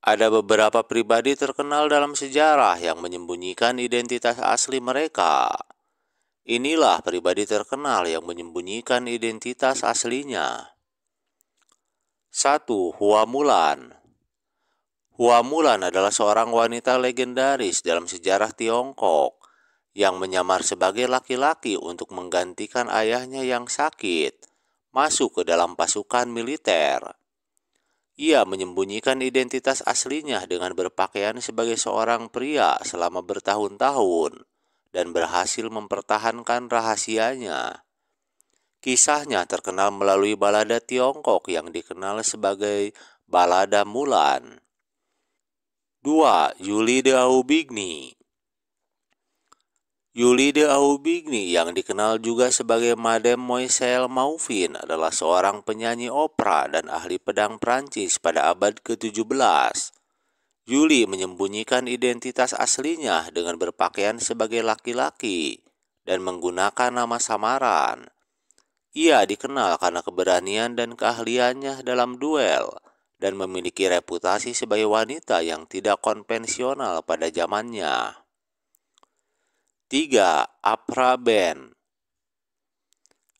Ada beberapa pribadi terkenal dalam sejarah yang menyembunyikan identitas asli mereka. Inilah pribadi terkenal yang menyembunyikan identitas aslinya. 1. Hua Mulan adalah seorang wanita legendaris dalam sejarah Tiongkok yang menyamar sebagai laki-laki untuk menggantikan ayahnya yang sakit masuk ke dalam pasukan militer. Ia menyembunyikan identitas aslinya dengan berpakaian sebagai seorang pria selama bertahun-tahun dan berhasil mempertahankan rahasianya. Kisahnya terkenal melalui balada Tiongkok yang dikenal sebagai Balada Mulan. 2. Yuli de Aubigny Yuli de Aubigny yang dikenal juga sebagai Madame Moiselle Mauvin adalah seorang penyanyi opera dan ahli pedang Prancis pada abad ke-17. Yuli menyembunyikan identitas aslinya dengan berpakaian sebagai laki-laki dan menggunakan nama samaran. Ia dikenal karena keberanian dan keahliannya dalam duel dan memiliki reputasi sebagai wanita yang tidak konvensional pada zamannya. 3. Apra Ben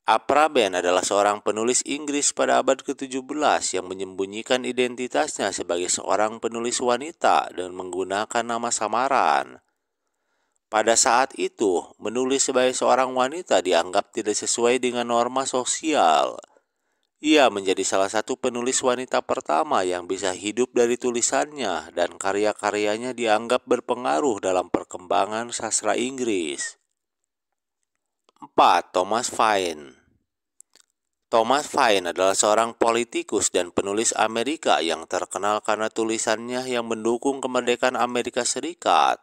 Apra Ben adalah seorang penulis Inggris pada abad ke-17 yang menyembunyikan identitasnya sebagai seorang penulis wanita dan menggunakan nama samaran. Pada saat itu, menulis sebagai seorang wanita dianggap tidak sesuai dengan norma sosial – ia menjadi salah satu penulis wanita pertama yang bisa hidup dari tulisannya dan karya-karyanya dianggap berpengaruh dalam perkembangan sastra Inggris. 4. Thomas Paine Thomas Paine adalah seorang politikus dan penulis Amerika yang terkenal karena tulisannya yang mendukung kemerdekaan Amerika Serikat,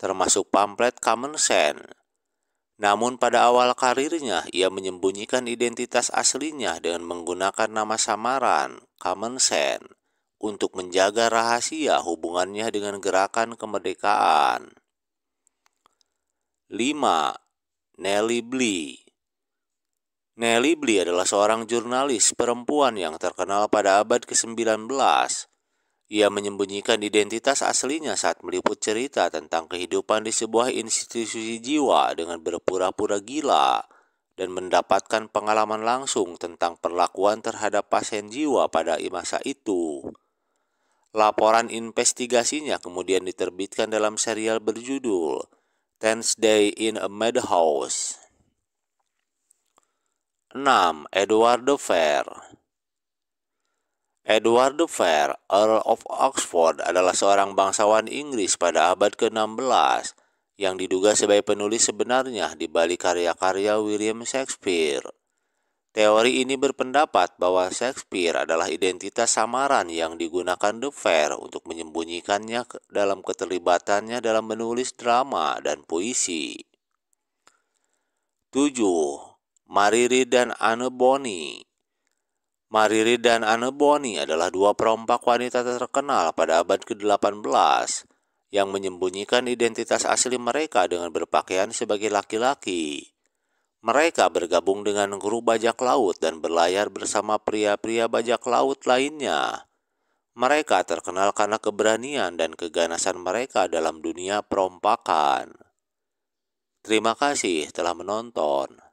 termasuk pamflet Common Sense namun pada awal karirnya, ia menyembunyikan identitas aslinya dengan menggunakan nama samaran, Common untuk menjaga rahasia hubungannya dengan gerakan kemerdekaan. 5. Nelly Bly Nelly Bly adalah seorang jurnalis perempuan yang terkenal pada abad ke-19. Ia menyembunyikan identitas aslinya saat meliput cerita tentang kehidupan di sebuah institusi jiwa dengan berpura-pura gila dan mendapatkan pengalaman langsung tentang perlakuan terhadap pasien jiwa pada masa itu. Laporan investigasinya kemudian diterbitkan dalam serial berjudul *Tense Day in a Madhouse. 6. Eduardo Fair Edward Fair, Earl of Oxford, adalah seorang bangsawan Inggris pada abad ke-16 yang diduga sebagai penulis sebenarnya di balik karya-karya William Shakespeare. Teori ini berpendapat bahwa Shakespeare adalah identitas samaran yang digunakan The Fair untuk menyembunyikannya dalam keterlibatannya dalam menulis drama dan puisi. 7. Mariri dan Anne Bonny Mariri dan Anne Bonny adalah dua perompak wanita terkenal pada abad ke-18 yang menyembunyikan identitas asli mereka dengan berpakaian sebagai laki-laki. Mereka bergabung dengan kru bajak laut dan berlayar bersama pria-pria bajak laut lainnya. Mereka terkenal karena keberanian dan keganasan mereka dalam dunia perompakan. Terima kasih telah menonton.